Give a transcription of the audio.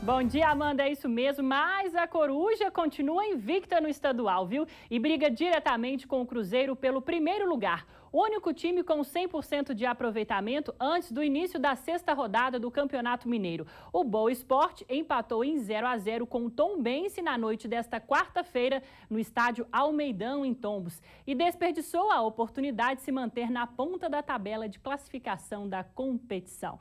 Bom dia, Amanda. É isso mesmo. Mas a Coruja continua invicta no estadual, viu? E briga diretamente com o Cruzeiro pelo primeiro lugar. O único time com 100% de aproveitamento antes do início da sexta rodada do Campeonato Mineiro. O Boa Esporte empatou em 0 a 0 com o Tombense na noite desta quarta-feira no estádio Almeidão, em Tombos, e desperdiçou a oportunidade de se manter na ponta da tabela de classificação da competição.